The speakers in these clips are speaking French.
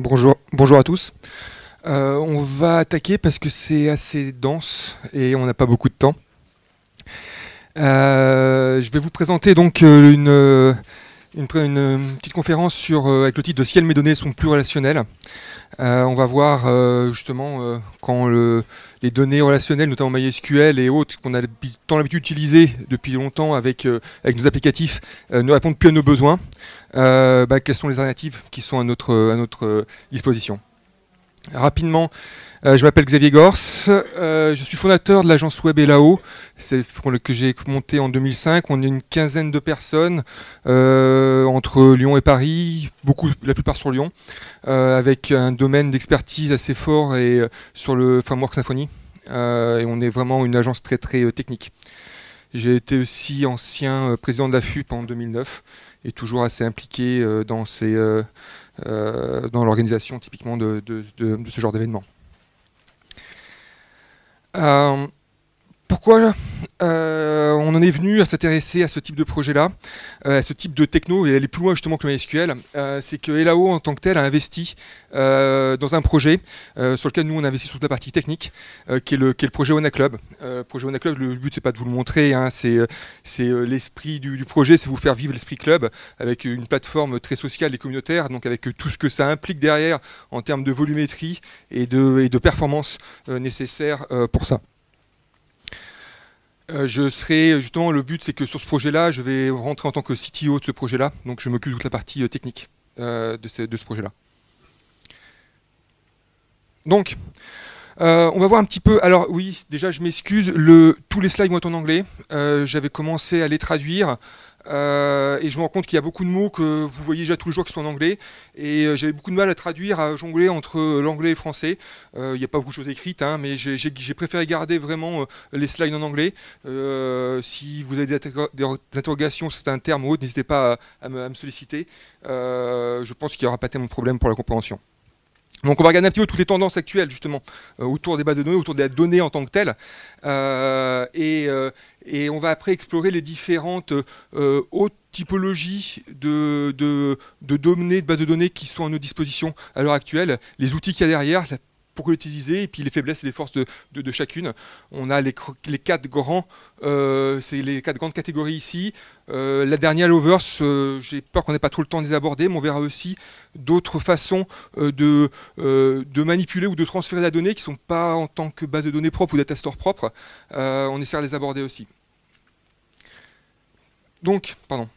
Bonjour, bonjour à tous. Euh, on va attaquer parce que c'est assez dense et on n'a pas beaucoup de temps. Euh, je vais vous présenter donc euh, une une, euh, petite conférence euh, avec le titre de Ciel mes données sont plus relationnelles. Euh, on va voir justement quand les données relationnelles, notamment MySQL et autres qu'on a tant l'habitude d'utiliser depuis longtemps avec, avec nos applicatifs, ne répondent plus à nos besoins, bah, quelles sont les alternatives qui sont à notre, à notre disposition. Rapidement, euh, je m'appelle Xavier Gors, euh, je suis fondateur de l'agence Web et là que j'ai monté en 2005. On est une quinzaine de personnes euh, entre Lyon et Paris, beaucoup, la plupart sur Lyon, avec un domaine d'expertise assez fort et sur le framework Symfony. et on est vraiment une agence très très technique. J'ai été aussi ancien président de la en 2009 et toujours assez impliqué dans ces euh, dans l'organisation typiquement de, ce genre d'événement. Euh, pourquoi euh, on en est venu à s'intéresser à ce type de projet-là, euh, à ce type de techno et aller plus loin justement que le MySQL euh, C'est que Elao en tant que tel a investi dans un projet sur lequel nous on investit sur toute la partie technique, qui est, le, projet One Club. projet One Club, le but c'est pas de vous le montrer, hein, c'est l'esprit du, projet, c'est vous faire vivre l'esprit club avec une plateforme très sociale et communautaire, donc avec tout ce que ça implique derrière en termes de volumétrie et de, et de performance nécessaire pour ça. Euh, je serai justement le but c'est que sur ce projet-là, je vais rentrer en tant que CTO de ce projet-là, donc je m'occupe de toute la partie euh, technique euh, de ce, projet-là. Donc, on va voir un petit peu. Alors oui, déjà je m'excuse, tous les slides vont être en anglais. J'avais commencé à les traduire. Euh, et je me rends compte qu'il y a beaucoup de mots que vous voyez déjà tous les jours qui sont en anglais. Et euh, j'avais beaucoup de mal à traduire, à jongler entre euh, l'anglais et le français. Il n'y a pas beaucoup de choses écrites, hein, mais j'ai préféré garder vraiment les slides en anglais. si vous avez des, interrogations, sur un terme ou autre, n'hésitez pas à, me, solliciter. je pense qu'il n'y aura pas tellement de problème pour la compréhension. Donc on va regarder un petit peu toutes les tendances actuelles justement euh, autour des bases de données, autour des données en tant que telle. Euh, euh, et, on va après explorer les différentes autres typologies de, de, données, de bases de données qui sont à nos dispositions à l'heure actuelle, les outils qu'il y a derrière, pourquoi l'utiliser, et puis les faiblesses et les forces de, chacune. On a les, quatre grands, euh, c'est les quatre grandes catégories ici. Euh, la dernière, Lovers, euh, j'ai peur qu'on n'ait pas trop le temps de les aborder, mais on verra aussi d'autres façons de, de, manipuler ou de transférer la donnée qui ne sont pas en tant que base de données propre ou data store propre. on essaiera de les aborder aussi. Donc, pardon.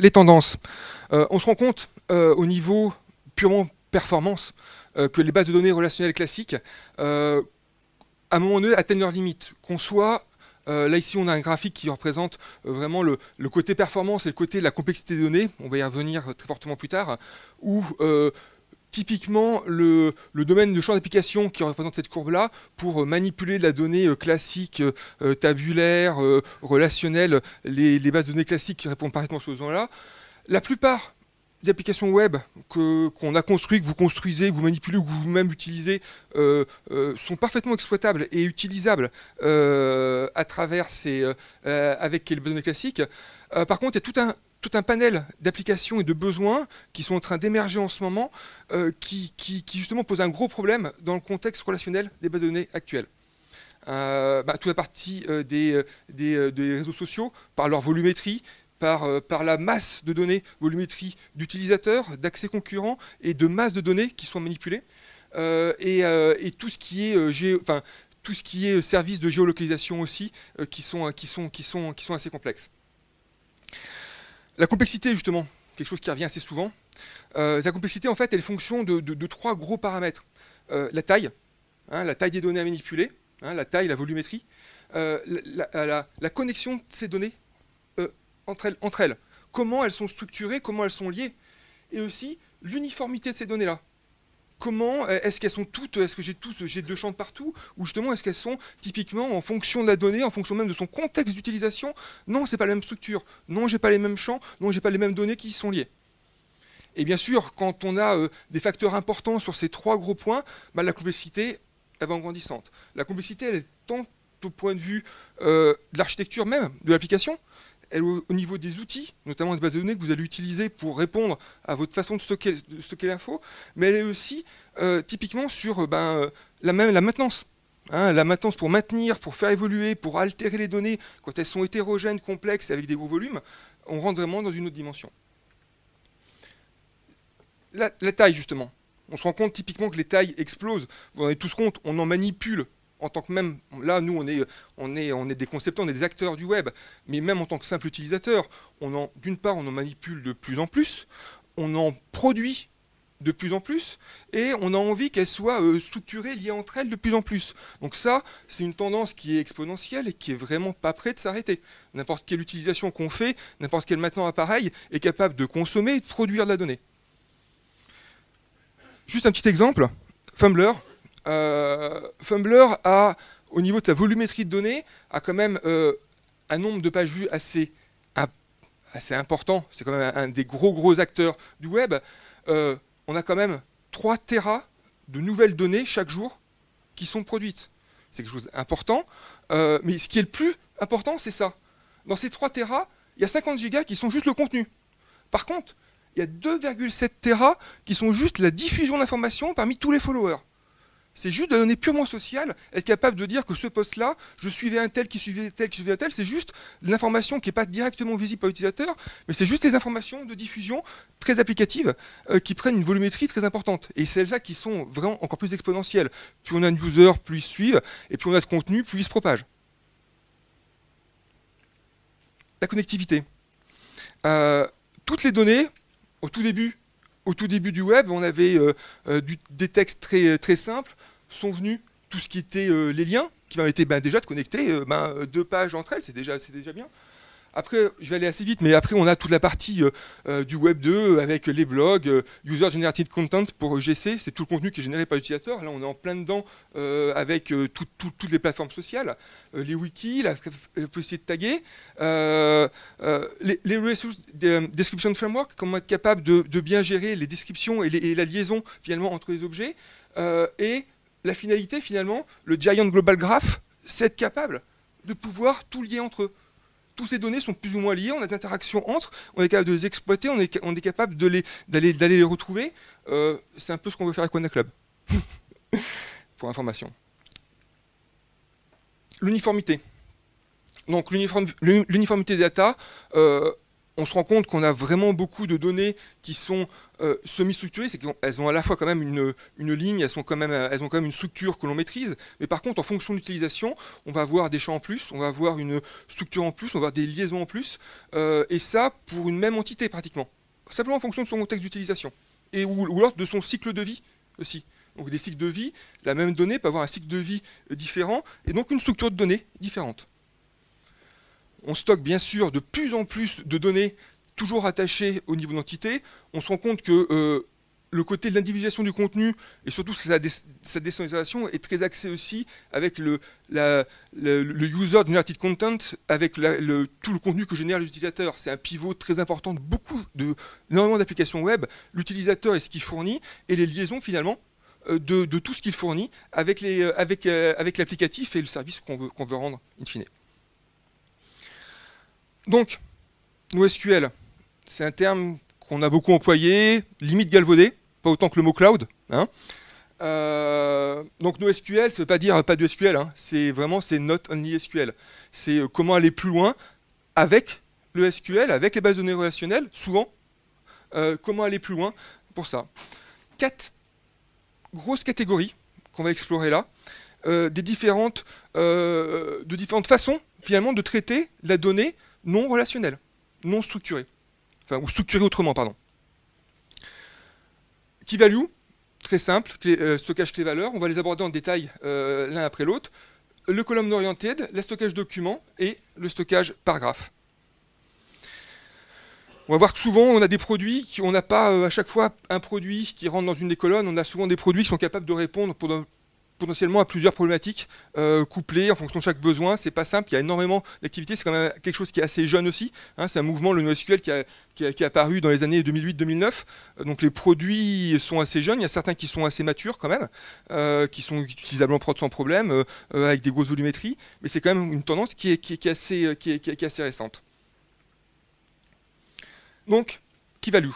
les tendances. on se rend compte au niveau purement performance euh, que les bases de données relationnelles classiques, euh, à un moment donné, atteignent leurs limites. Qu'on soit euh, là ici on a un graphique qui représente vraiment le, côté performance et le côté de la complexité des données, on va y revenir très fortement plus tard, ou typiquement le, domaine de champ d'application qui représente cette courbe-là, pour manipuler la donnée classique, tabulaire, relationnelle, les, bases de données classiques qui répondent parfaitement à ce besoin-là, la plupart applications web qu'on a construites, que vous construisez, que vous manipulez que vous-même utilisez, euh, euh, sont parfaitement exploitables et utilisables euh, à travers ces, avec les données classiques. par contre, il y a tout un, tout un panel d'applications et de besoins qui sont en train d'émerger en ce moment, qui, justement posent un gros problème dans le contexte relationnel des bases de données actuelles. Tout bah, toute la partie des, des, des réseaux sociaux, par leur volumétrie, euh, par, la masse de données volumétrie d'utilisateurs, d'accès concurrents et de masse de données qui sont manipulées. Euh, euh, et, tout ce qui est enfin, tout ce qui est service de géolocalisation aussi, qui, sont, qui, sont, qui, sont, qui sont assez complexes. La complexité, justement, quelque chose qui revient assez souvent. la complexité, en fait, elle est fonction de, trois gros paramètres. la taille, hein, la taille des données à manipuler, hein, la taille, la volumétrie, la, connexion de ces données entre elles, comment elles sont structurées, comment elles sont liées, et aussi l'uniformité de ces données-là. Comment euh, est-ce qu'elles sont toutes, est-ce que j'ai tous, j'ai deux champs partout, ou justement est-ce qu'elles sont typiquement en fonction de la donnée, en fonction même de son contexte d'utilisation Non, c'est pas la même structure. Non, j'ai pas les mêmes champs. Non, j'ai pas les mêmes données qui sont liées. Et bien sûr, quand on a euh, des facteurs importants sur ces trois gros points, bah, la complexité, elle va en grandissante. La complexité, elle est tant au point de vue euh, de l'architecture même, de l'application, elle au niveau des outils, notamment des bases de données que vous allez utiliser pour répondre à votre façon de stocker, l'info, mais elle est aussi euh, typiquement sur euh, ben, euh, la, maintenance. Hein, la maintenance pour maintenir, pour faire évoluer, pour altérer les données, quand elles sont hétérogènes, complexes, avec des gros volumes, on rentre vraiment dans une autre dimension. La, taille, justement. On se rend compte typiquement que les tailles explosent. Vous en êtes tous compte, on en manipule en tant que même, là nous on est, on est, on est des concepteurs, on est des acteurs du web, mais même en tant que simple utilisateur, d'une part on en manipule de plus en plus, on en produit de plus en plus, et on a envie qu'elles soient euh, structurées, liées entre elles de plus en plus. Donc ça, c'est une tendance qui est exponentielle et qui est vraiment pas près de s'arrêter. N'importe quelle utilisation qu'on fait, n'importe quel maintenant appareil est capable de consommer et de produire de la donnée. Juste un petit exemple, Fumbler, euh, Fumbler a, au niveau de sa volumétrie de données, a quand même euh, un nombre de pages vues assez, important. C'est quand même un, des gros gros acteurs du web. Euh, on a quand même 3 Tera de nouvelles données chaque jour qui sont produites. C'est quelque chose d'important. mais ce qui est le plus important, c'est ça. Dans ces 3 Tera, il y a 50 gigas qui sont juste le contenu. Par contre, il y a 2,7 Tera qui sont juste la diffusion d'informations parmi tous les followers. C'est juste de données purement sociale, être capable de dire que ce poste-là, je suivais un tel qui suivait tel qui suivait un tel, c'est juste l'information qui n'est pas directement visible par l'utilisateur, mais c'est juste des informations de diffusion très applicatives euh, qui prennent une volumétrie très importante. Et celles-là qui sont vraiment encore plus exponentielles. Plus on a de users, plus ils suivent, et plus on a de contenu, plus ils se propagent. La connectivité. Euh, toutes les données, au tout début, au tout début du web, on avait euh, euh, des textes très, très simples, sont venus tout ce qui était euh, les liens, qui permettaient été ben, déjà de connecter ben, deux pages entre elles, c'est déjà, déjà bien. Après, je vais aller assez vite, mais après, on a toute la partie euh, euh, du Web 2 euh, avec les blogs, User Generated Content pour GC, c'est tout le contenu qui est généré par l'utilisateur. Là, on est en plein dedans avec toutes les plateformes sociales, les wikis, la, possibilité de taguer, les, les, Description Framework, comment être capable de, bien gérer les descriptions et, et, la liaison finalement entre les objets. et la finalité, finalement, le Giant Global Graph, c'est être capable de pouvoir tout lier entre eux toutes ces données sont plus ou moins liées, on a des interactions entre, on est capable de les exploiter, on est, on est capable d'aller les, les retrouver. Euh, c'est un peu ce qu'on veut faire avec Club. pour information. L'uniformité. Donc l'uniformité des data, euh, on se rend compte qu'on a vraiment beaucoup de données qui sont euh, semi-structurées, c'est qu'elles ont à la fois quand même une, ligne, euh, elles, ont quand même une structure que l'on maîtrise, mais par contre, en fonction de l'utilisation, on va avoir des champs en plus, on va avoir une structure en plus, on va avoir des liaisons en plus, euh, et ça pour une même entité pratiquement, simplement en fonction de son contexte d'utilisation, et ou alors de son cycle de vie aussi. Donc des cycles de vie, la même donnée peut avoir un cycle de vie différent, et donc une structure de données différente on stocke bien sûr de plus en plus de données toujours attachées au niveau d'entité. On se rend compte que euh, le côté de l'individualisation du contenu et surtout sa, décentralisation est très axé aussi avec le, le, le user generated content, avec tout le contenu que génère l'utilisateur. C'est un pivot très important de beaucoup, de, d'applications web. L'utilisateur et ce qu'il fournit et les liaisons finalement euh, de, tout ce qu'il fournit euh, avec l'applicatif et le service qu'on veut, veut rendre in fine. Donc, NoSQL, c'est un terme qu'on a beaucoup employé, limite galvaudé, pas autant que le mot cloud. Hein. Euh, donc NoSQL, ça ne veut pas dire pas de SQL, hein. c'est vraiment not only SQL. C'est euh, comment aller plus loin avec le SQL, avec les bases de données relationnelles, souvent. Euh, comment aller plus loin pour ça. Quatre grosses catégories qu'on va explorer là, des différentes, de différentes façons finalement de traiter la donnée non relationnel, non structuré, enfin, ou structuré autrement, pardon. Key value, très simple, euh, stockage clé valeur, on va les aborder en détail euh, l'un après l'autre. Le column oriented, le stockage document et le stockage paragraphe. On va voir que souvent on a des produits qui on n'a pas euh, à chaque fois un produit qui rentre dans une des colonnes, on a souvent des produits qui sont capables de répondre pour, potentiellement à plusieurs problématiques euh, couplées en fonction de chaque besoin. C'est pas simple, il y a énormément d'activités. C'est quand même quelque chose qui est assez jeune aussi. Hein. c'est un mouvement, le NoSQL, qui, a, qui, a, qui est apparu dans les années 2008-2009. Donc les produits sont assez jeunes. Il y a certains qui sont assez matures quand même, euh, qui sont utilisables en prod sans problème, euh, avec des grosses volumétries. Mais c'est quand même une tendance qui est, qui est, assez, qui est, assez récente. Donc, qui value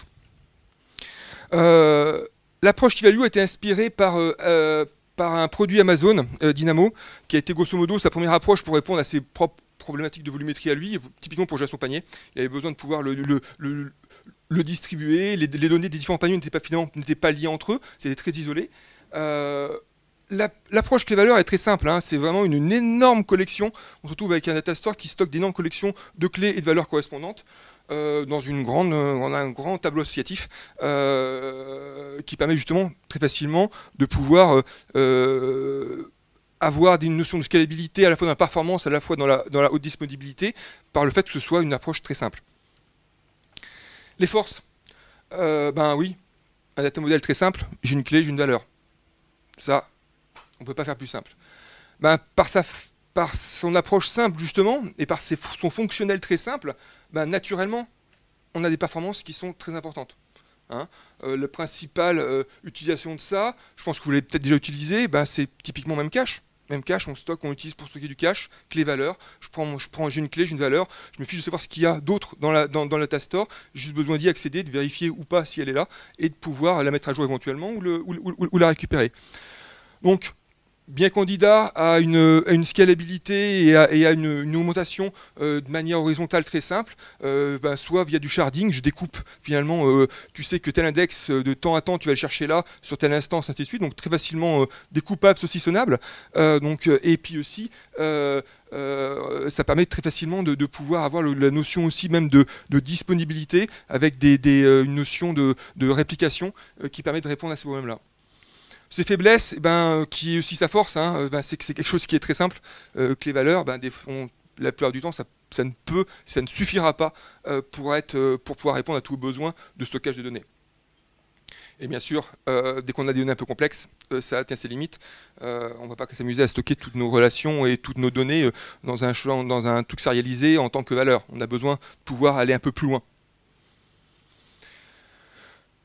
L'approche qui a été inspirée par, par un produit Amazon, euh, Dynamo, qui a été grosso modo sa première approche pour répondre à ses propres problématiques de volumétrie à lui, typiquement pour gérer son panier. Il avait besoin de pouvoir le, le, le, distribuer, les, données des différents paniers n'étaient pas, pas, liées entre eux, c'était très isolé. Euh, L'approche clé-valeur est très simple, hein. c'est vraiment une, énorme collection. On se retrouve avec un data store qui stocke d'énormes collections de clés et de valeurs correspondantes euh, dans euh, on a un grand tableau associatif euh, qui permet justement très facilement de pouvoir avoir une notion de scalabilité à la fois dans la performance, à la fois dans la, haute disponibilité, par le fait que ce soit une approche très simple. Les forces, ben oui, un data model très simple, j'ai une clé, j'ai une valeur. Ça, on ne peut pas faire plus simple. Bah, par, sa, par son approche simple, justement, et par ses, son fonctionnel très simple, ben, naturellement, on a des performances qui sont très importantes. La principale hein. euh, le euh, utilisation de ça, je pense que vous l'avez peut-être déjà utilisé, bah, c'est typiquement même cache. Même cache, on stocke, on utilise pour stocker du cache, clé valeur. Je prends, je prends, j'ai une clé, j'ai une valeur. Je me fiche de savoir ce qu'il y a d'autre dans la dans, dans store. J'ai juste besoin d'y accéder, de vérifier ou pas si elle est là, et de pouvoir la mettre à jour éventuellement ou, le, ou la récupérer. Donc, bien candidat à une, scalabilité et à, une, augmentation euh, de manière horizontale très simple, euh, ben, soit via du sharding, je découpe finalement, euh, tu sais que tel index de temps à temps, tu vas le chercher là, sur telle instance, ainsi de suite, donc très facilement découpable, saucissonnable, donc, et puis aussi... ça permet très facilement de, pouvoir avoir la notion aussi même de, disponibilité avec des, une notion de, réplication qui permet de répondre à ces problèmes-là. Ses faiblesses, eh ben, qui est aussi sa force, hein, eh ben, c'est que c'est quelque chose qui est très simple, euh, que les valeurs, ben, la plupart du temps, ça, ne peut, ça ne suffira pas euh, pour, être, euh, pour pouvoir répondre à tous les besoins de stockage de données. Et bien sûr, dès qu'on a des données un peu complexes, ça atteint ses limites. on ne va pas s'amuser à stocker toutes nos relations et toutes nos données dans un, dans un truc sérialisé en tant que valeur. On a besoin de pouvoir aller un peu plus loin.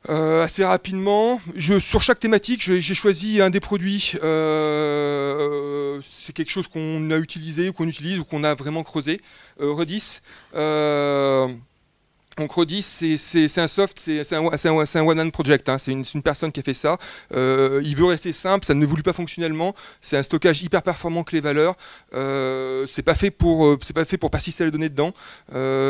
Euh, assez rapidement. Je, sur chaque thématique, j'ai choisi un des produits. Euh, c'est quelque chose qu'on a utilisé ou qu'on utilise ou qu'on a vraiment creusé. Euh, Redis. Oncrodis, c'est un soft, c'est un, one hand project, hein. c'est une, personne qui a fait ça. Euh, il veut rester simple, ça ne voulut pas fonctionnellement, c'est un stockage hyper performant que les valeurs, euh, c'est pas, fait pour, euh, pas fait pour persister les données dedans,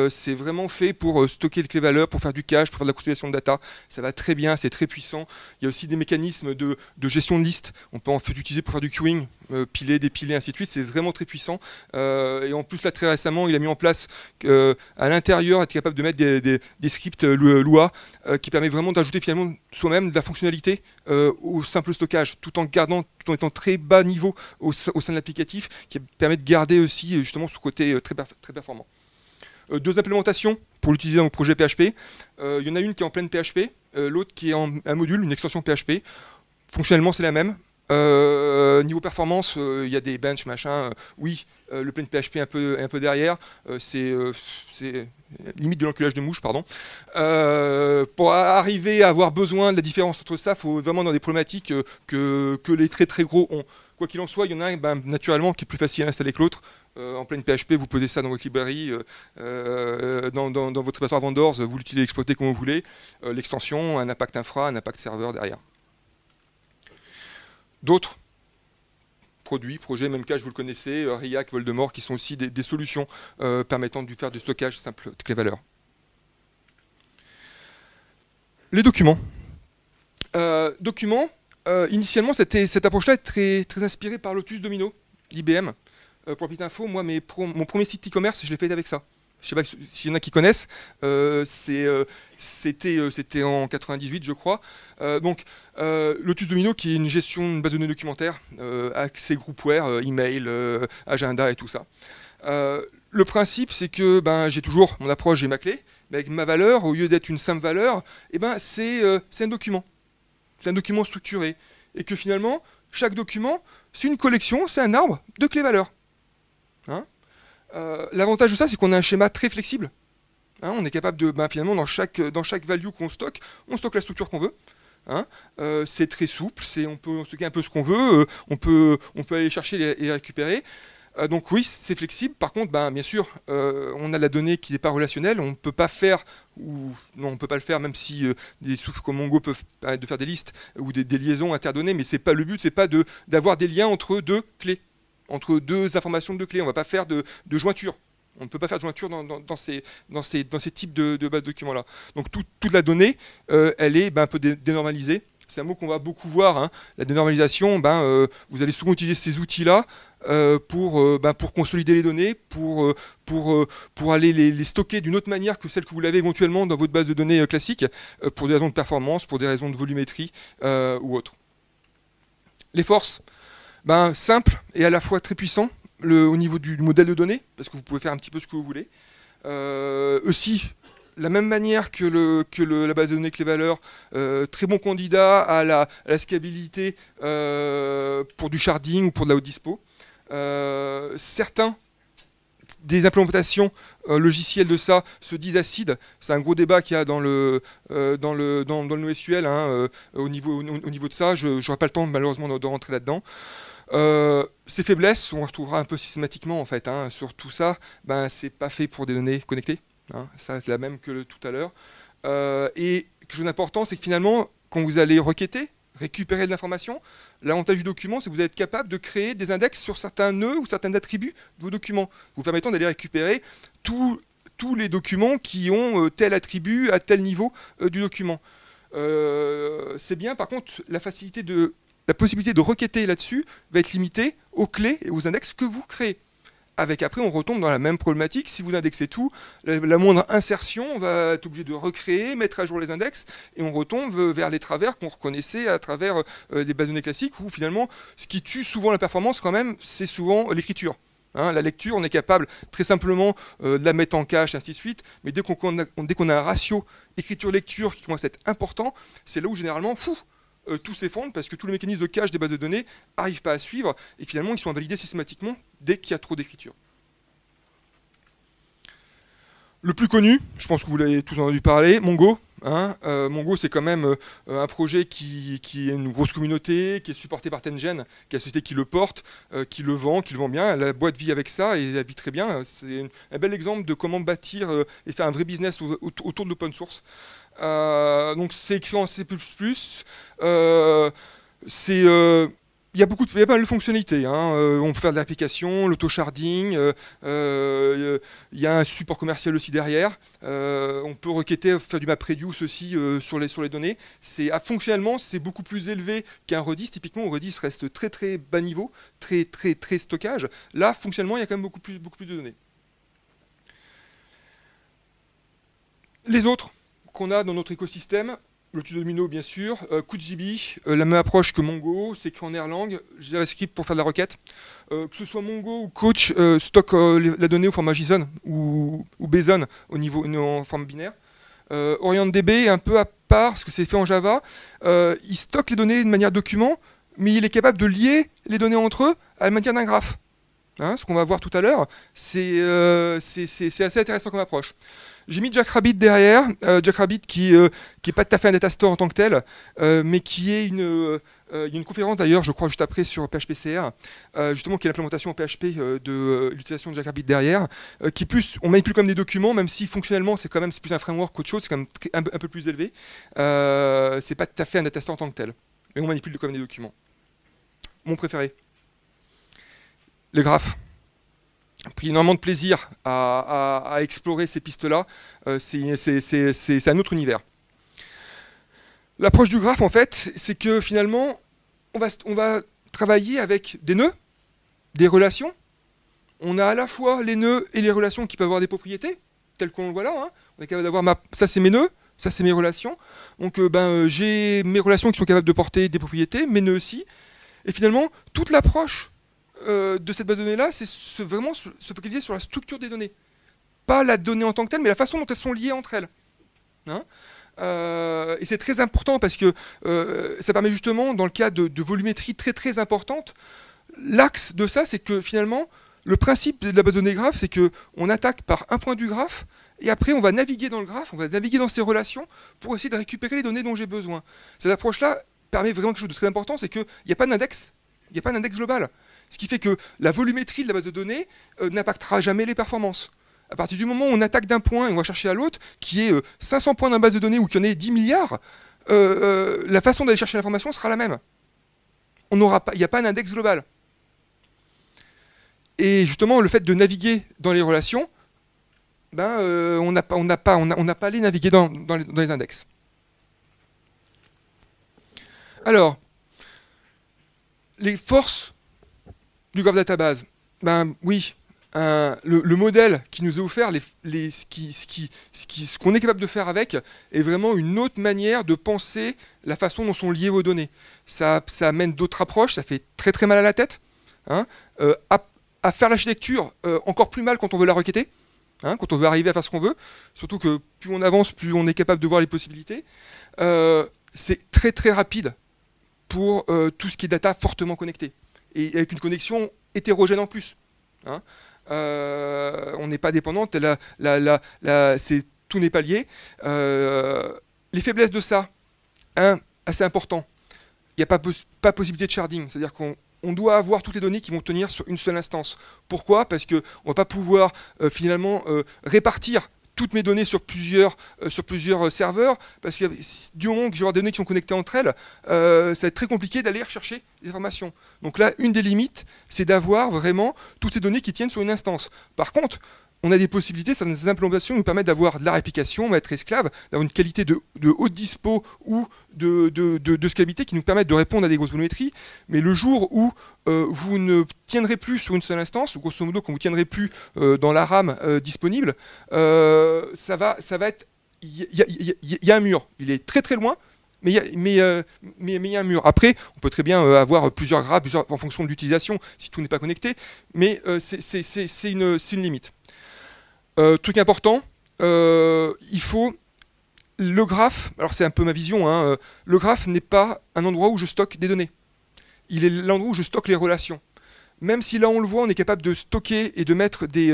c'est vraiment fait pour stocker les valeurs, pour faire du cache, pour faire de la consolidation de data, ça va très bien, c'est très puissant. Il y a aussi des mécanismes de, gestion de liste, on peut en fait utiliser pour faire du queuing, euh, piler, dépiler, ainsi de suite. C'est vraiment très puissant. Euh, et en plus, là, très récemment, il a mis en place euh, à l'intérieur, être capable de mettre des, scripts Lua qui permet vraiment d'ajouter finalement soi-même de la fonctionnalité au simple stockage, tout en gardant, tout en étant très bas niveau au, sein de l'applicatif, qui permet de garder aussi justement ce côté très, très performant. deux implémentations pour l'utiliser dans le projet PHP. Il y en a une qui est en pleine PHP, l'autre qui est en un module, une extension PHP. Fonctionnellement, c'est la même. Euh, niveau performance, euh, il y a des bench machin. Euh, oui, le plein PHP un peu, un peu derrière. c'est limite de l'enculage de mouche, pardon. pour arriver à avoir besoin de la différence entre ça, il faut vraiment dans des problématiques que, les très très gros ont. Quoi qu'il en soit, il y en a ben, naturellement qui est plus facile à installer que l'autre. en plein PHP, vous posez ça dans votre librairie, dans, votre répertoire vendors, vous l'utilisez, exploitez comme vous voulez. L'extension, un impact infra, un impact serveur derrière d'autres produits, projets, même cas, je vous le connaissez, euh, RIAC, Voldemort, qui sont aussi des, solutions euh, permettant de faire du stockage simple de clé valeurs Les documents. Euh, documents, initialement, cette approche-là est très, inspirée par Lotus Domino, IBM. pour petite info, moi, mon premier site e-commerce, je l'ai fait avec ça je ne sais pas s'il y en a qui connaissent, euh, euh, euh, c'était en 98 je crois. donc Lotus Domino qui est une gestion de base de données documentaire, accès groupware, email, agenda et tout ça. le principe c'est que ben, j'ai toujours mon approche, j'ai ma clé, mais avec ma valeur, au lieu d'être une simple valeur, eh ben, c'est un document. C'est un document structuré. Et que finalement, chaque document, c'est une collection, c'est un arbre de clés valeurs. Hein euh, l'avantage de ça, c'est qu'on a un schéma très flexible. Hein, on est capable de, ben, finalement, dans chaque, dans chaque value qu'on stocke, on stocke la structure qu'on veut. Hein, euh, c'est très souple, on peut stocker un peu ce qu'on veut, euh, on, peut, on peut aller chercher et récupérer. donc oui, c'est flexible. Par contre, ben, bien sûr, on a la donnée qui n'est pas relationnelle. On ne peut pas faire, ou non, on peut pas le faire, même si des souffles comme Mongo peuvent permettre de faire des listes ou des, liaisons interdonnées, mais c'est pas le but, c'est pas d'avoir des liens entre deux clés entre deux informations de clés. On ne va pas faire de, jointure. On ne peut pas faire de jointure dans, ces, types de, bases de documents-là. Donc toute la donnée, euh, elle est ben, un peu dénormalisée. C'est un mot qu'on va beaucoup voir. Hein. La dénormalisation, ben, euh, vous allez souvent utiliser ces outils-là euh, ben, pour, consolider les données, pour, aller les, les stocker d'une autre manière que celle que vous l'avez éventuellement dans votre base de données classique, pour des raisons de performance, pour des raisons de volumétrie ou autre. Les forces. Ben, simple et à la fois très puissant au niveau du, modèle de données, parce que vous pouvez faire un petit peu ce que vous voulez. Euh, aussi, la même manière que, la base de données que les valeurs, euh, très bon candidat à la, scalabilité euh, pour du sharding ou pour de la haute dispo. certains des implémentations logicielles de ça se disent acides. C'est un gros débat qu'il y a dans le, dans le, dans, le NoSQL hein, au, niveau, au, niveau de ça. Je n'aurai pas le temps malheureusement de rentrer là-dedans ces euh, faiblesses, on retrouvera un peu systématiquement en fait hein, sur tout ça. Ben c'est pas fait pour des données connectées. Hein. ça c'est la même que tout à l'heure. Euh, et quelque chose d'important, c'est que finalement, quand vous allez requêter, récupérer de l'information, l'avantage du document, c'est que vous êtes capable de créer des index sur certains nœuds ou certains attributs de vos documents, vous permettant d'aller récupérer tous les documents qui ont euh, tel attribut à tel niveau du document. c'est bien. Par contre, la facilité de la possibilité de requêter là-dessus va être limitée aux clés et aux index que vous créez. Avec après, on retombe dans la même problématique. Si vous indexez tout, la, moindre insertion, on va être obligé de recréer, mettre à jour les index, et on retombe euh, vers les travers qu'on reconnaissait à travers euh, des bases de données classiques, où finalement, ce qui tue souvent la performance quand même, c'est souvent l'écriture. Hein. la lecture, on est capable très simplement euh, de la mettre en cache, ainsi de suite, mais dès qu'on a, a, un ratio écriture-lecture qui commence à être important, c'est là où généralement, fou, euh, tout s'effondre parce que tous les mécanismes de cache des bases de données n'arrivent pas à suivre et finalement ils sont invalidés systématiquement dès qu'il y a trop d'écriture. Le plus connu, je pense que vous l'avez tous entendu parler, Mongo. Hein, euh, Mongo, c'est quand même euh, un projet qui, est une grosse communauté, qui est supporté par Tengen, qui est la société qui le porte, qui le vend, qui le vend bien. La boîte vit avec ça et elle vit très bien. C'est un bel exemple de comment bâtir et faire un vrai business autour de l'open source. Euh, donc c'est écrit en C++. il euh, euh, y a beaucoup de, pas mal de fonctionnalités. Hein. on peut faire de l'application, l'auto-sharding. il y a un support commercial aussi derrière. on peut requêter, faire du map reduce aussi sur les données. C'est fonctionnellement c'est beaucoup plus élevé qu'un redis. Typiquement, un redis reste très très bas niveau, très très très stockage. Là, fonctionnellement, il y a quand même beaucoup plus beaucoup plus de données. Les autres, qu'on a dans notre écosystème, le domino bien sûr, euh, euh, la même approche que Mongo, c'est en Erlang, JavaScript pour faire de la requête. Euh, que ce soit Mongo ou Coach euh, stocke la donnée au format JSON ou, ou au niveau, en forme binaire. OrientDB un peu à part, ce que c'est fait en Java. il stocke les données de manière document, mais il est capable de lier les données entre eux à la manière d'un graphe. Hein, ce qu'on va voir tout à l'heure, c'est assez intéressant comme approche. J'ai mis JackRabbit derrière. Euh, Jackrabbit qui n'est euh, pas tout à fait un data en tant que tel, euh, mais qui est une... une conférence d'ailleurs, je crois, juste après sur PHP-CR, justement qui est l'implémentation en PHP de l'utilisation de Jackrabbit derrière, qui plus, on manipule comme des documents, même si fonctionnellement c'est quand même plus un framework qu'autre chose, c'est quand même un, peu plus élevé. c'est pas tout à fait un data en tant que tel, mais on manipule comme des documents. Mon préféré, les graphes pris énormément de plaisir à, explorer ces pistes-là. Euh, c'est un autre univers. L'approche du graphe, en fait, c'est que finalement, on va, on va travailler avec des nœuds, des relations. On a à la fois les nœuds et les relations qui peuvent avoir des propriétés, telles qu'on le voit là. Hein. On est capable d'avoir ça, c'est mes nœuds, ça, c'est mes relations. Donc, euh, ben, euh, j'ai mes relations qui sont capables de porter des propriétés, mes nœuds aussi. Et finalement, toute l'approche euh, de cette base de données-là, c'est vraiment se, focaliser sur la structure des données. Pas la donnée en tant que telle, mais la façon dont elles sont liées entre elles. Hein. Euh, et c'est très important parce que euh, ça permet justement, dans le cas de, volumétrie très très importante, l'axe de ça, c'est que finalement, le principe de la base de données graphes, c'est qu'on attaque par un point du graphe, et après on va naviguer dans le graphe, on va naviguer dans ses relations pour essayer de récupérer les données dont j'ai besoin. Cette approche-là permet vraiment quelque chose de très important, c'est qu'il n'y a pas d'index, il n'y a pas d'index global. Ce qui fait que la volumétrie de la base de données euh, n'impactera jamais les performances. À partir du moment où on attaque d'un point et on va chercher à l'autre, qui est 500 euh, points dans la base de données ou qui en est 10 milliards, euh, la façon d'aller chercher l'information sera la même. Il n'y a pas un index global. Et justement, le fait de naviguer dans les relations, ben, on n'a pas, on n'a pas, on, pas naviguer dans, les, index. Alors, les forces du graph database Ben oui, euh, le, modèle qui nous est offert, les, ce, qu'on est capable de faire avec, est vraiment une autre manière de penser la façon dont sont liées vos données. Ça, amène d'autres approches, ça fait très très mal à la tête. Hein. Euh, à, faire l'architecture euh, encore plus mal quand on veut la requêter, hein, quand on veut arriver à faire ce qu'on veut, surtout que plus on avance, plus on est capable de voir les possibilités. c'est très très rapide pour tout ce qui est data fortement connecté et avec une connexion hétérogène en plus. Hein. Euh, on n'est pas dépendant, la, tout n'est pas lié. Euh, les faiblesses de ça, un, assez important, il n'y a pas, pas possibilité de sharding, c'est-à-dire qu'on doit avoir toutes les données qui vont tenir sur une seule instance. Pourquoi Parce qu'on ne va pas pouvoir euh, finalement répartir toutes mes données sur plusieurs, euh, sur plusieurs euh, serveurs, parce que du moment que j'ai des données qui sont connectées entre elles, euh, ça va être très compliqué d'aller rechercher les informations. Donc là, une des limites, c'est d'avoir vraiment toutes ces données qui tiennent sur une instance. Par contre, on a des possibilités, certaines implantations nous permettent d'avoir de la réplication, d'être esclave, d'avoir une qualité de, haute dispo ou de, scalabilité qui nous permettent de répondre à des grosses volumétries. Mais le jour où euh, vous ne tiendrez plus sur une seule instance, ou grosso modo quand vous tiendrez plus euh, dans la RAM euh, disponible, ça, va, ça va être... Il y, a un mur, il est très très loin, mais il y, a un mur. Après, on peut très bien avoir plusieurs grades en fonction de l'utilisation, si tout n'est pas connecté, mais c'est une limite. Euh, truc important, euh, il faut le graphe. Alors c'est un peu ma vision. Hein, euh, le graphe n'est pas un endroit où je stocke des données. Il est l'endroit où je stocke les relations. Même si là on le voit, on est capable de stocker et de mettre des,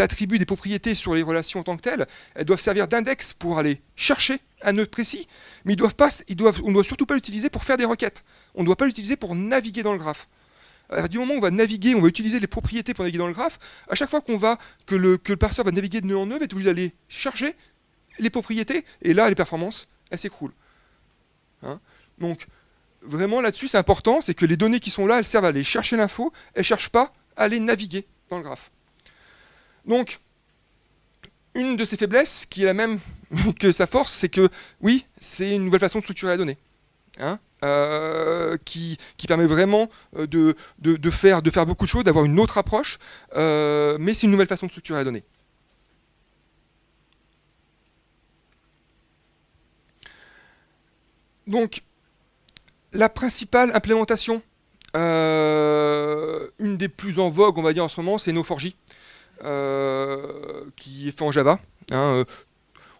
attributs, des propriétés sur les relations en tant que telles, elles doivent servir d'index pour aller chercher un nœud précis, mais doivent pas, on ne doit surtout pas l'utiliser pour faire des requêtes. On ne doit pas l'utiliser pour naviguer dans le graphe du moment où on va naviguer, on va utiliser les propriétés pour naviguer dans le graphe, à chaque fois qu'on va, que le, que le parseur va naviguer de nœud en nœud, il est obligé d'aller charger les propriétés, et là, les performances, elles s'écroulent. Hein. Donc, vraiment là-dessus, c'est important, c'est que les données qui sont là, elles servent à aller chercher l'info, elles ne cherchent pas à aller naviguer dans le graphe. Donc, une de ses faiblesses, qui est la même que sa force, c'est que, oui, c'est une nouvelle façon de structurer la donnée. Hein. Euh, qui, permet vraiment euh, de, faire, beaucoup de choses, d'avoir une autre approche, euh, mais c'est une nouvelle façon de structurer la donnée. Donc, la principale implémentation, une des plus en vogue, on va dire en ce moment, c'est NoForgy, qui est fait en Java. Hein,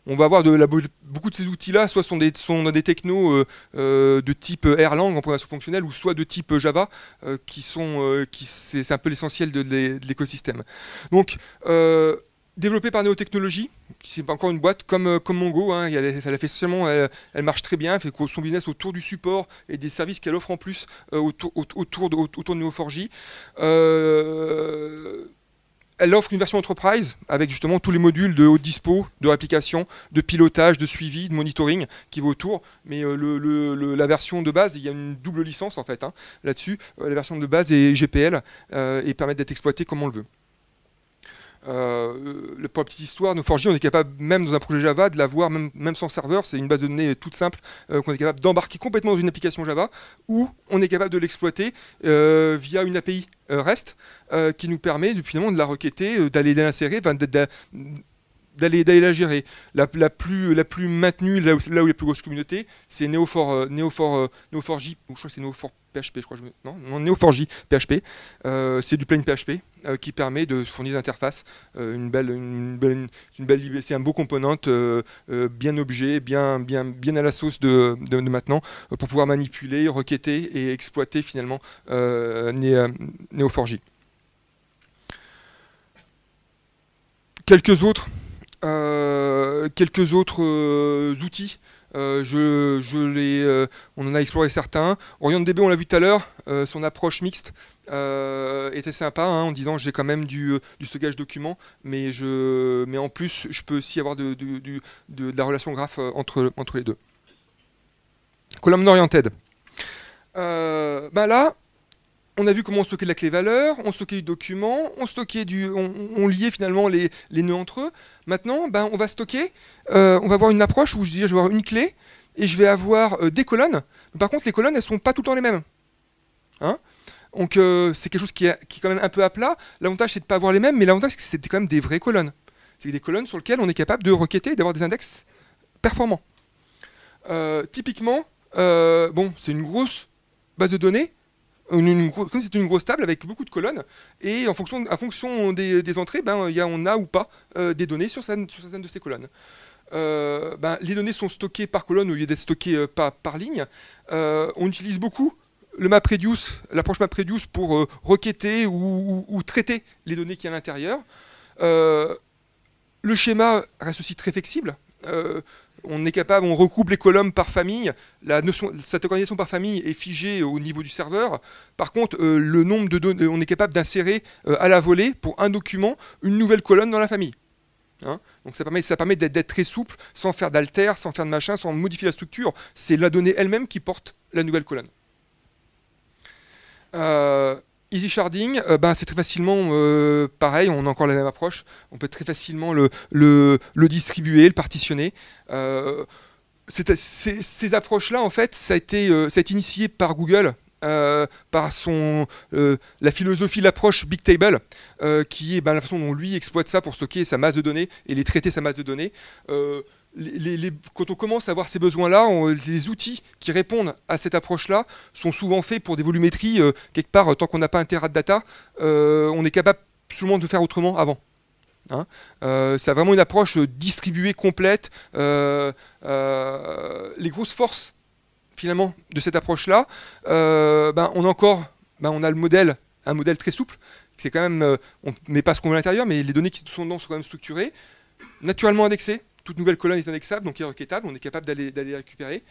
on va avoir beaucoup de ces outils-là, soit sont des, sont des technos euh, euh, de type Erlang en programmation fonctionnelle, ou soit de type Java, euh, qui sont, qui c'est un peu l'essentiel de, l'écosystème. Donc, développé par n'est c'est encore une boîte comme, comme Mongo, hein, elle, fait seulement, elle, marche très bien, elle fait son business autour du support et des services qu'elle offre en plus autour, de, autour de Neo4j elle offre une version enterprise avec justement tous les modules de haute dispo, de réplication, de pilotage, de suivi, de monitoring qui vaut autour. Mais euh, la version de base, il y a une double licence en fait hein, là-dessus. Euh, la version de base est GPL euh, et permet d'être exploité comme on le veut. Euh, pour la petite histoire, Neo4j, on est capable, même dans un projet Java, de l'avoir, même, même sans serveur, c'est une base de données toute simple euh, qu'on est capable d'embarquer complètement dans une application Java, ou on est capable de l'exploiter euh, via une API REST qui nous permet de, finalement de la requêter, d'aller l'insérer, d'aller la gérer. La, plus, maintenue, là où, il y a la plus grosse communauté, c'est Neo4j, ou je crois que c'est Neo4 non, PHP. Euh, c'est du plain PHP euh, qui permet de fournir des interfaces. Euh, une belle, une belle, une belle c'est un beau component bien objet, bien, bien, bien à la sauce de, maintenant pour pouvoir manipuler, requêter et exploiter finalement Neo4j. Quelques autres, quelques autres outils euh, euh, on en a exploré certains. OrientDB, on l'a vu tout à l'heure, euh, son approche mixte était sympa hein, en disant j'ai quand même du, stockage document, mais, je, en plus je peux aussi avoir de, la relation graphe entre, les deux. Column oriented. Bah là, on a vu comment on stockait de la clé valeur, on stockait du document, on stockait du, on, liait finalement les, les, nœuds entre eux. Maintenant, ben, on va stocker, euh, on va avoir une approche où je dis, je vais avoir une clé et je vais avoir euh, des colonnes. par contre, les colonnes, elles sont pas tout le temps les mêmes. Hein Donc euh, c'est quelque chose qui est, quand même un peu à plat. L'avantage, c'est de ne pas avoir les mêmes, mais l'avantage, c'est que c'était quand même des vraies colonnes. C'est des colonnes sur lesquelles on est capable de requêter et d'avoir des index performants. typiquement, bon, c'est une grosse base de données, comme c'est une grosse table avec beaucoup de colonnes, et en fonction, fonction des, entrées, ben, y on a ou pas euh, des données sur certaines, de ces colonnes. Euh, ben, les données sont stockées par colonne au lieu d'être stockées euh, par, ligne. on utilise beaucoup le l'approche MapReduce pour requêter ou, traiter les données qui y à l'intérieur. le schéma reste aussi très flexible on est capable, on recoupe les colonnes par famille, la notion, cette organisation par famille est figée au niveau du serveur. Par contre, euh, le nombre de données, on est capable d'insérer euh, à la volée pour un document une nouvelle colonne dans la famille. Hein Donc ça permet, ça permet d'être très souple, sans faire d'alter, sans faire de machin, sans modifier la structure. C'est la donnée elle-même qui porte la nouvelle colonne. Euh, Easy sharding, euh, ben, c'est très facilement euh, pareil, on a encore la même approche. On peut très facilement le, le, distribuer, le partitionner. Euh, ces, approches-là, en fait, ça a, été, initié par Google. par son, la philosophie, l'approche Big Table, qui est ben, la façon dont lui exploite ça pour stocker sa masse de données et les traiter sa masse de données quand on commence à avoir ces besoins-là, les outils qui répondent à cette approche-là sont souvent faits pour des volumétries, euh, quelque part, euh, tant qu'on n'a pas un terrain de data, euh, on est capable seulement de faire autrement avant. c'est hein. vraiment une approche distribuée, complète. les grosses forces, finalement, de cette approche-là, ben, on a encore, ben, on a le modèle, un modèle très souple, c'est quand même, on ne met pas ce qu'on veut à l'intérieur, mais les données qui sont dedans sont quand même structurées, naturellement indexées, toute nouvelle colonne est indexable, donc est requêtable, on est capable d'aller la récupérer.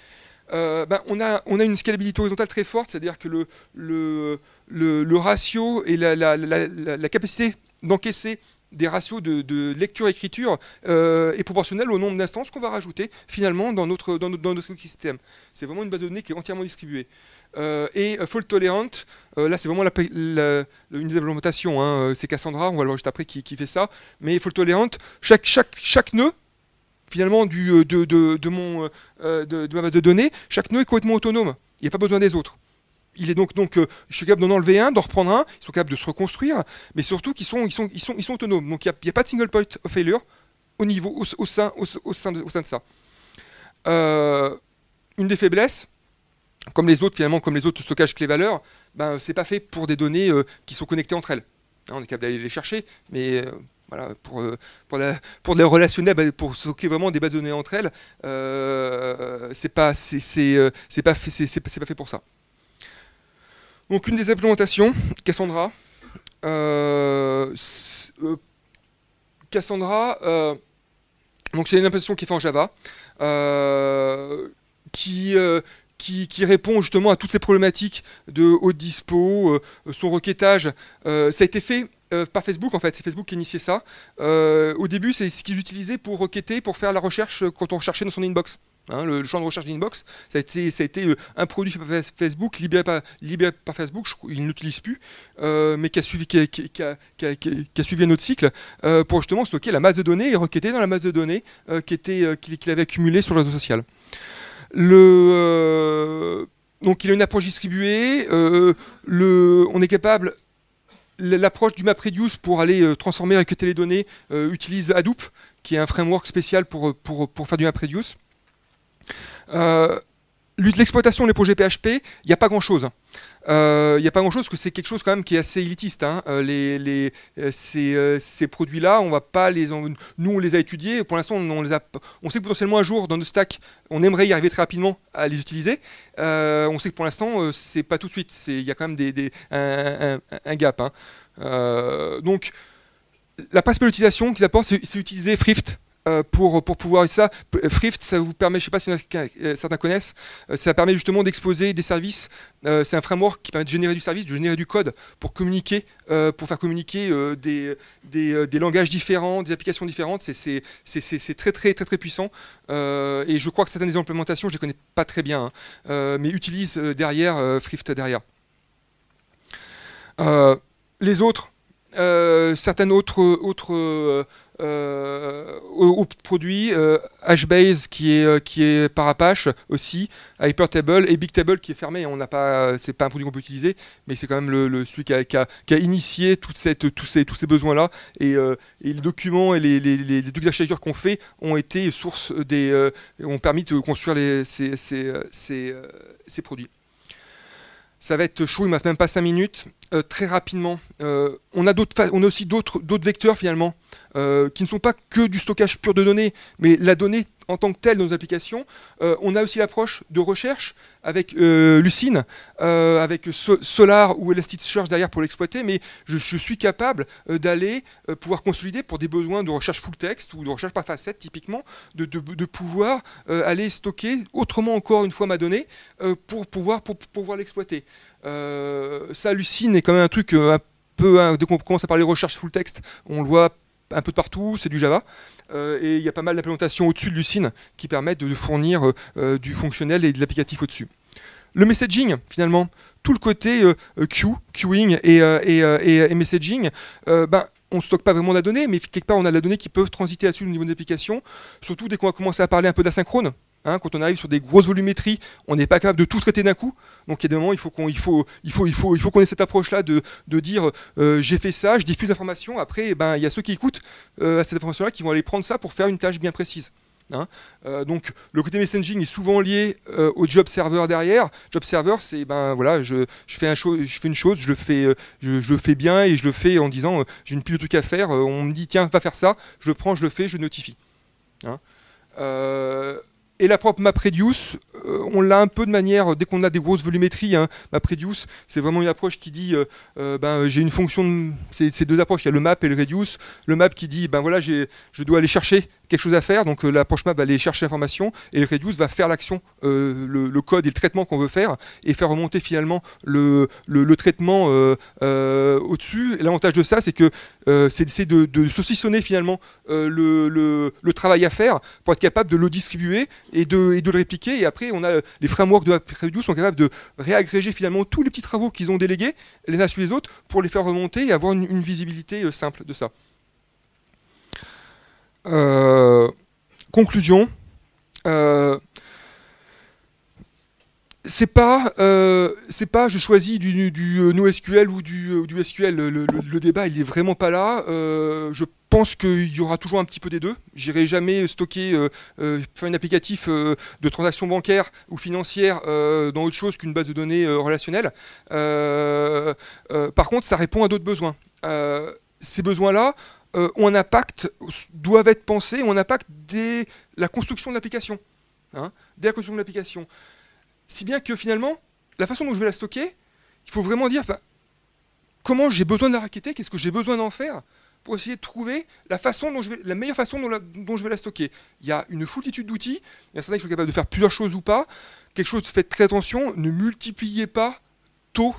Euh, ben, on, a, on, a, une scalabilité horizontale très forte, c'est-à-dire que le, le, le, ratio et la, capacité d'encaisser des ratios de, lecture-écriture euh, est proportionnel au nombre d'instances qu'on va rajouter finalement dans notre, dans système. C'est vraiment une base de données qui est entièrement distribuée. Euh, et fault tolerant, là c'est vraiment la, une des implémentations, hein, c'est Cassandra, on va le voir juste après, qui, fait ça. Mais fault tolerant, chaque, chaque, chaque nœud finalement euh, euh, euh, de, ma base de données, chaque nœud est complètement autonome. Il n'y a pas besoin des autres. Il est donc, donc je suis capable d'en enlever un, d'en reprendre un, ils sont capables de se reconstruire, mais surtout qu'ils sont, ils sont, autonomes. Donc il n'y a, pas de single point of failure au, sein, de, ça. une des faiblesses, comme les autres finalement, comme les autres stockages clé valeurs ben, c'est pas fait pour des données qui sont connectées entre elles. Hein, on est capable d'aller les chercher, mais voilà, pour, euh, pour, pour les relationner, bah, pour stocker vraiment des bases de données entre elles, euh, c'est pas, c'est, euh, pas, fait, pas fait pour ça. Donc une des implémentations, Cassandra. Euh, Cassandra, donc c'est une implémentation qui est faite en Java, qui, qui, qui, répond justement à toutes ces problématiques de haute dispo, son requêtage. ça a été fait euh, par Facebook en fait, c'est Facebook qui initiait ça. Euh, au début, c'est ce qu'ils utilisaient pour requêter, pour faire la recherche euh, quand on recherchait dans son inbox. Hein, le, champ de recherche d'inbox, ça a été, ça a été un produit fait Facebook, libéré par, Facebook, je, ils ne l'utilisent plus, mais qui a, suivi, qui, un autre cycle pour justement stocker la masse de données et requêter dans la masse de données qui était, qu'il avait accumulée sur le réseau social. Le, donc il a une approche distribuée, le, on est capable L'approche du MapReduce pour aller euh, transformer, et récupérer les données euh, utilise Hadoop, qui est un framework spécial pour, euh, faire du MapReduce. L'exploitation des projets PHP, il n'y a pas grand-chose. Hein. Euh, il n'y a pas grand-chose, que c'est quelque chose quand même qui est assez élitiste. Hein. Euh, les, euh, ces, produits-là, on va pas les, nous on les a étudiés. Pour l'instant, on, on sait que potentiellement un jour dans nos stacks, on aimerait y arriver très rapidement à les utiliser. on sait que pour l'instant, c'est pas tout de suite. Il y a quand même des, un, gap. Hein. donc, la principale utilisation qu'ils apportent, c'est utiliser Frift. Euh, pour, pouvoir pouvoir. Ça, Frift, euh, ça vous permet, je ne sais pas si euh, certains connaissent, ça permet justement d'exposer des services. c'est un framework qui permet de générer du service, de générer du code pour communiquer, pour faire communiquer des, langages différents, des applications différentes. C'est très, très, très, très puissant. et je crois que certaines des implémentations, je ne les connais pas très bien, hein, mais utilisent derrière, Frift. derrière. les autres, euh, Certaines autres, autres euh, euh, produits HBase qui est qui est par Apache aussi, Hypertable et Bigtable qui est fermé. On n'a pas, c'est pas un produit qu'on peut utiliser, mais c'est quand même le, celui qui a, initié cette, tous ces tous ces besoins là. Et, les documents et les les, les, qu'on fait ont été source des ont permis de construire ces, produits. Ça va être chaud, il ne me reste même pas cinq minutes. très rapidement, on a, aussi d'autres vecteurs finalement, euh, qui ne sont pas que du stockage pur de données, mais la donnée en tant que telle dans nos applications. Euh, on a aussi l'approche de recherche avec euh, Lucine, avec Solar ou Elasticsearch derrière pour l'exploiter, mais je, suis capable d'aller pouvoir consolider pour des besoins de recherche full text ou de recherche par facette typiquement, de, pouvoir aller stocker autrement encore une fois ma donnée pour pouvoir, l'exploiter. ça, Lucine est quand même un truc... Hein, dès qu'on commence à parler recherche full text, on le voit un peu de partout, c'est du Java. Euh, et il y a pas mal d'implémentations au-dessus de Lucene qui permettent de fournir euh, euh, du fonctionnel et de l'applicatif au-dessus. Le messaging, finalement, tout le côté queue, queuing et, messaging, ben, on ne stocke pas vraiment la donnée, mais quelque part on a de la donnée qui peut transiter là-dessus au niveau de l'application, surtout dès qu'on va commencer à parler un peu d'asynchrone, Hein, quand on arrive sur des grosses volumétries, on n'est pas capable de tout traiter d'un coup. Donc il y a des moments, il faut qu'on il faut, qu'on ait cette approche-là de, dire euh, j'ai fait ça, je diffuse l'information. Après, eh ben, il y a ceux qui écoutent euh, à cette information-là qui vont aller prendre ça pour faire une tâche bien précise. Hein. Euh, donc le côté messaging est souvent lié au job server derrière. Job server, c'est ben voilà, je, fais une chose, je le fais, bien et je le fais en disant j'ai une pile de trucs à faire. on me dit tiens va faire ça, je le prends, je le fais, je notifie. Hein. Et la propre MapReduce, euh, on l'a un peu de manière, dès qu'on a des grosses volumétries, hein, MapReduce, c'est vraiment une approche qui dit, euh, euh, ben, j'ai une fonction, de, c'est deux approches, il y a le map et le reduce. Le map qui dit, ben voilà, je dois aller chercher quelque chose à faire, donc euh, l'approche map va aller chercher l'information et le reduce va faire l'action, euh, le, code et le traitement qu'on veut faire et faire remonter finalement le, traitement euh, au-dessus. L'avantage de ça, c'est que c'est de, de, saucissonner finalement le, travail à faire pour être capable de le distribuer et de, et de le répliquer. Et après, on a les frameworks de Reduce sont capables de réagréger finalement tous les petits travaux qu'ils ont délégués les uns sur les autres pour les faire remonter et avoir une, une visibilité simple de ça. Euh, conclusion, euh, c'est pas, euh, pas je choisis du, du euh, NoSQL ou du, SQL. Le, débat, il est vraiment pas là. je pense qu'il y aura toujours un petit peu des deux. J'irai jamais stocker, un applicatif de transactions bancaires ou financières dans autre chose qu'une base de données relationnelle. par contre, ça répond à d'autres besoins. ces besoins-là, euh, ont un impact, doivent être pensés, ont un impact dès la construction de l'application. Hein, dès la construction de l'application. Si bien que finalement, la façon dont je vais la stocker, il faut vraiment dire comment j'ai besoin de la raqueter, qu'est-ce que j'ai besoin d'en faire pour essayer de trouver la, façon dont je la meilleure façon dont, je vais la stocker. Il y a une foultitude d'outils, il y a certains qui sont capables de faire plusieurs choses ou pas. Quelque chose, faites très attention, ne multipliez pas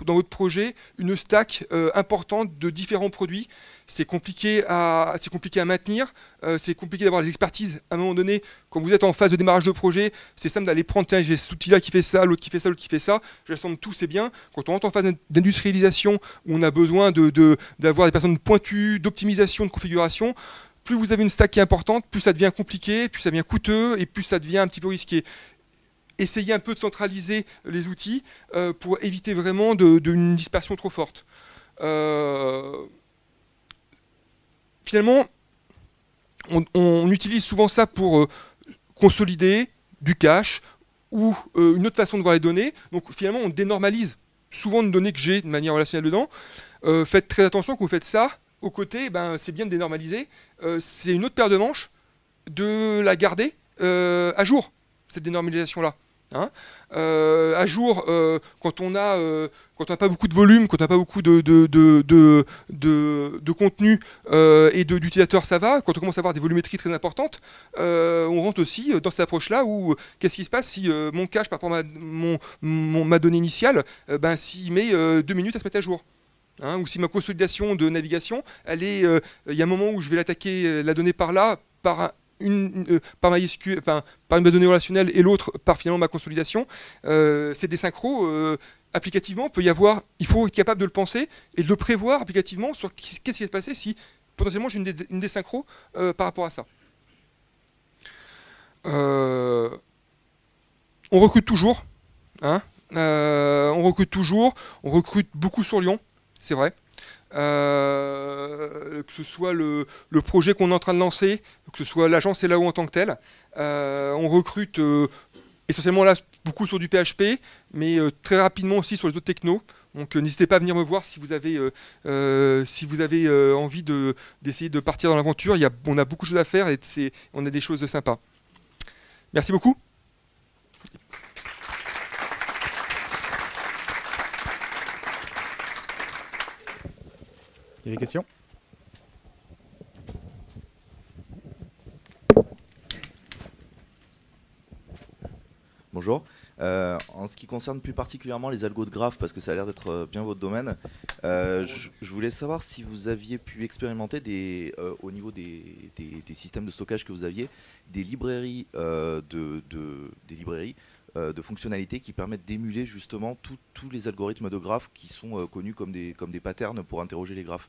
dans votre projet une stack euh, importante de différents produits. C'est compliqué, à, compliqué à maintenir, euh, c'est compliqué d'avoir les expertises. À un moment donné, quand vous êtes en phase de démarrage de projet, c'est simple d'aller prendre, tiens, j'ai outil-là qui fait ça, l'autre qui fait ça, l'autre qui fait ça, je tout, c'est bien. Quand on rentre en phase d'industrialisation, où on a besoin d'avoir de, d'avoir des personnes pointues, d'optimisation, de configuration, plus vous avez une stack qui est importante, plus ça devient compliqué, plus ça devient coûteux et plus ça devient un petit peu risqué essayer un peu de centraliser euh, les outils euh, pour éviter vraiment d'une dispersion trop forte. Euh, finalement, on, utilise souvent ça pour consolider du cache ou une autre façon de voir les données. Donc finalement, on dénormalise souvent une donnée que j'ai de manière relationnelle dedans. faites très attention quand vous faites ça. Au côté, eh ben, c'est bien de dénormaliser. c'est une autre paire de manches de la garder à jour cette dénormalisation-là. Hein. Euh, à jour, euh, quand on a euh, quand on n'a pas beaucoup de volume, quand on n'a pas beaucoup de, de, de, de contenu et d'utilisateurs, ça va. Quand on commence à avoir des volumétries très importantes, on rentre aussi dans cette approche-là où qu'est-ce qui se passe si mon cache par rapport à ma, mon, ma donnée initiale, ben, s'il met deux minutes à se mettre à jour hein, ou si ma consolidation de navigation, il y a un moment où je vais l'attaquer, la donnée par là, par un, une, euh, par, ma une base de données relationnelle et l'autre par finalement ma consolidation, euh, c'est des synchros. Euh, applicativement, peut y avoir, il faut être capable de le penser et de le prévoir applicativement sur qu'est-ce qui va se passer si potentiellement j'ai une, des synchros par rapport à ça. on recrute toujours, hein on recrute toujours, on recrute beaucoup sur Lyon, c'est vrai. Euh, que ce soit le, projet qu'on est en train de lancer, que ce soit l'agence et là-haut en tant que telle. Euh, on recrute euh, essentiellement là beaucoup sur du PHP, mais très rapidement aussi sur les autres technos. Donc n'hésitez pas à venir me voir si vous avez, si vous avez envie d'essayer de, de, partir dans l'aventure. on a beaucoup de choses à faire et on a des choses sympas. Merci beaucoup. des questions Bonjour. Euh, en ce qui concerne plus particulièrement les algos de graphes, parce que ça a l'air d'être euh, bien votre domaine, euh, je, voulais savoir si vous aviez pu expérimenter des, au niveau des, systèmes de stockage que vous aviez, des librairies, des librairies euh, de fonctionnalités qui permettent d'émuler justement tous les algorithmes de graphes qui sont euh, connus comme des, comme des patterns pour interroger les graphes.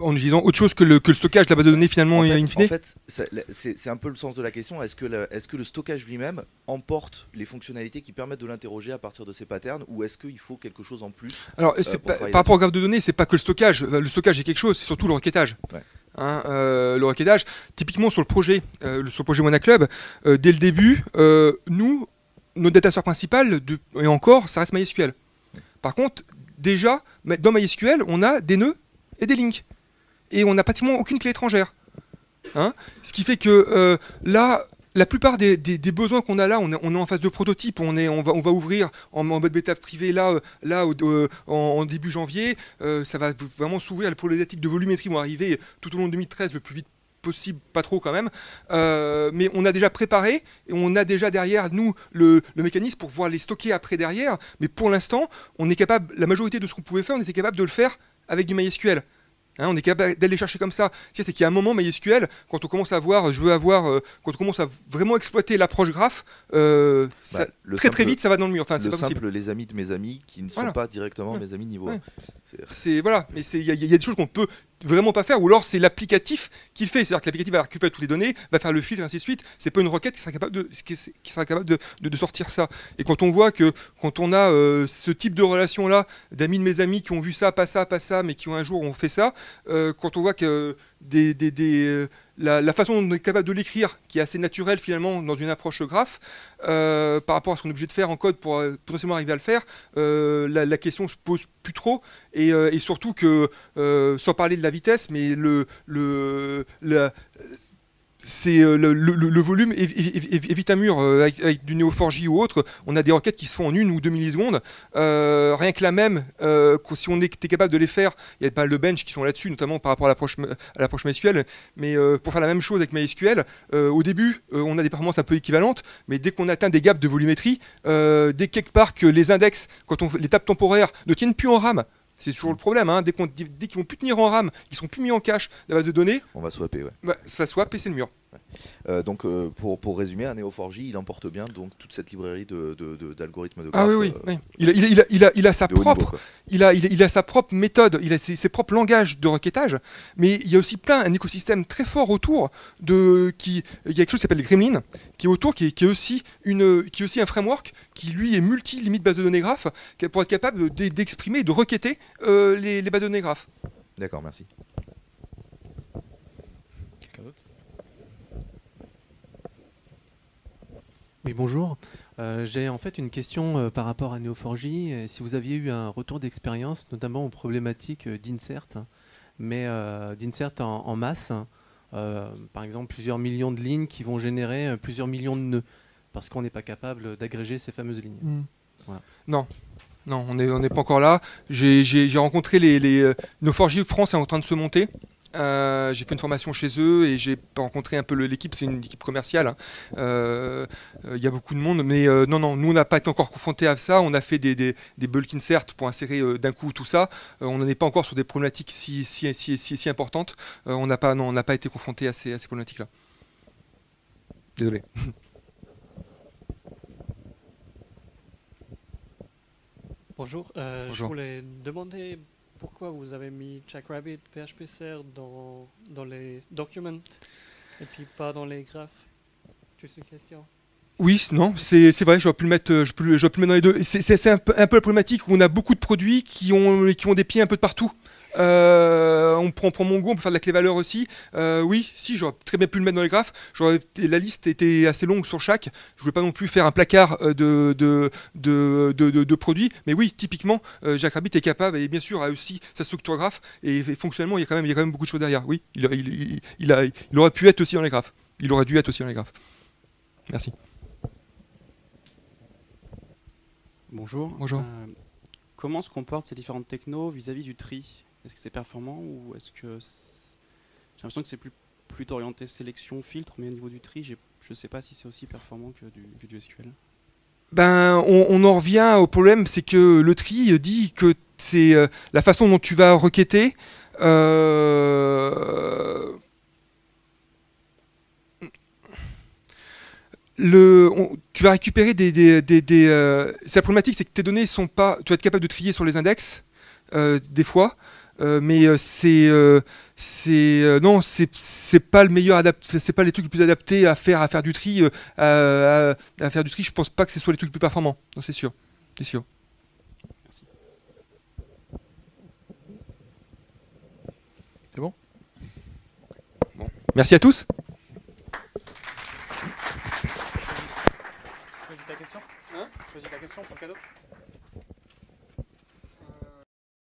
En utilisant autre chose que le, que le stockage de la base de données finalement en En fait, c'est un peu le sens de la question. Est-ce que, est -ce que le stockage lui-même emporte les fonctionnalités qui permettent de l'interroger à partir de ces patterns ou est-ce qu'il faut quelque chose en plus Alors, euh, c'est par rapport au graphe de données, c'est pas que le stockage. Le stockage est quelque chose, c'est surtout le requêtage. Hein, le requêtage, typiquement sur le projet, le projet Club, dès le début, nous, notre data source principale, et encore, ça reste MySQL. Par contre, déjà, dans MySQL, on a des nœuds et des links. Et on n'a pratiquement aucune clé étrangère. Hein Ce qui fait que euh, là, la plupart des, besoins qu'on a là, on est, en phase de prototype, on, est, on, va, on va ouvrir en, mode bêta privé là, euh, là en, début janvier. Euh, ça va vraiment s'ouvrir, les problématiques de volumétrie vont arriver tout au long de 2013 le plus vite possible, pas trop quand même. Euh, mais on a déjà préparé et on a déjà derrière nous le, mécanisme pour pouvoir les stocker après derrière. Mais pour l'instant, on est capable, la majorité de ce qu'on pouvait faire, on était capable de le faire avec du MySQL. Hein, on est capable d'aller chercher comme ça. c'est qu'il y a un moment MySQL, quand on commence à voir, je veux avoir, euh, quand on commence à vraiment exploiter l'approche graph, euh, bah, très très vite ça va dans le mur. Enfin, c'est simple, possible. les amis de mes amis qui ne sont pas directement mes amis niveau. C'est voilà, mais il y, a des choses qu'on peut vraiment pas faire, ou alors c'est l'applicatif qui le fait, c'est-à-dire que l'applicatif va récupérer toutes les données, va faire le filtre et ainsi de suite. C'est pas une requête qui sera capable de, qui sera capable de, sortir ça. Et quand on voit que quand on a euh, ce type de relation là, d'amis de mes amis qui ont vu ça, pas ça, pas ça, mais qui ont un jour ont fait ça, euh, quand on voit que euh, la, façon dont on est capable de l'écrire, qui est assez naturelle finalement dans une approche graphe, euh, par rapport à ce qu'on est obligé de faire en code pour euh, potentiellement arriver à le faire, la, question question se pose plus trop, et, surtout que, sans parler de la vitesse, mais le, le, c'est euh, le, volume évite un mur euh, avec, du Neo4j ou autre. On a des requêtes qui se font en une ou deux millisecondes. Euh, rien que la même, si on était capable de les faire, il y a pas mal de bench qui sont là-dessus, notamment par rapport à l'approche MySQL. Mais pour faire la même chose avec MySQL, au début, on a des performances un peu équivalentes, mais dès qu'on atteint des gaps de volumétrie, dès quelque part que les index, quand on les tables temporaires, ne tiennent plus en RAM. C'est toujours le problème. Hein. Dès qu'ils ne vont plus tenir en RAM, ils sont plus mis en cache la base de données. On va swapper, ouais. Bah, ça swap et c'est le mur. Euh, donc, euh, pour, pour résumer, un Neo4j, il emporte bien donc toute cette librairie d'algorithmes de, de, de, graphes, Ah oui, euh, oui. Il, a, il, a, il, sa propre, il, a, il, a, sa propre méthode, il a ses, propres langages de requêtage, mais il y a aussi plein un écosystème très fort autour de qui il y a quelque chose qui s'appelle Gremlin, qui est autour, qui est, qui est, aussi une, qui est aussi un framework qui lui est multi limite base de données graphes pour être capable d'exprimer, de requêter les, les bases de données graphes. D'accord, merci. Oui, bonjour. Euh, j'ai en fait une question euh, par rapport à Néophorgie, euh, Si vous aviez eu un retour d'expérience, notamment aux problématiques d'insert, mais d'insert en, masse, par exemple plusieurs millions de lignes qui vont générer plusieurs millions de nœuds, parce qu'on n'est pas capable d'agréger ces fameuses lignes. Hmm. Non. Non, on n'est pas encore là. J'ai rencontré les, les Neoforgie France est en train de se monter. Euh, j'ai fait une formation chez eux et j'ai rencontré un peu l'équipe. C'est une équipe commerciale. Hein. Euh, euh, il y a beaucoup de monde, mais non, non, nous on n'a pas été encore confrontés à ça. On a fait des, bulk inserts pour insérer d'un coup tout ça. on n'en est pas encore sur des problématiques si, si, si, importantes. on n'a pas, on n'a pas été confronté à ces, ces problématiques-là. Désolé. Bonjour, Bonjour, je voulais demander pourquoi vous avez mis Jackrabbit, PHPCR dans, dans les documents et puis pas dans les graphes une question. Oui, non, c'est vrai, je vais plus le mettre, euh, mettre dans les deux. C'est un, un, peu la problématique où on a beaucoup de produits qui ont, euh, qui ont des pieds un peu de partout. Euh, on, prend, prend, mon goût, on peut faire de la clé valeur aussi. oui, si, j'aurais très bien pu le mettre dans les graphes. La liste était assez longue sur chaque. Je ne voulais pas non plus faire un placard de, de, produits. Mais oui, typiquement, Jacques Rabbit est capable, et bien sûr, a aussi sa structure graphe. Et, et fonctionnellement, il y, a quand même, il y a même beaucoup de choses derrière. Oui, il, a, il aurait pu être aussi dans les graphes. Il aurait dû être aussi dans les graphes. Merci. Bonjour. Euh, comment se comportent ces différentes technos vis-à-vis du tri Est-ce que c'est performant ou est-ce que j'ai l'impression que c'est plus plutôt orienté sélection filtre, mais au niveau du tri, je ne sais pas si c'est aussi performant que du, SQL. Ben, on, en revient au problème, c'est que le tri dit que c'est euh, la façon dont tu vas requêter. Euh, le, tu vas récupérer des... des, euh, la problématique, c'est que tes données sont pas... Tu vas être capable de trier sur les index, euh, des fois, euh, mais c'est... non, c'est pas le meilleur c'est pas les trucs les plus adaptés à faire à faire du tri à, faire du tri. Je pense pas que ce soit les trucs les plus performants. c'est sûr, c'est sûr. C'est Bon, merci à tous. question Hein Choisis ta question pour le cadeau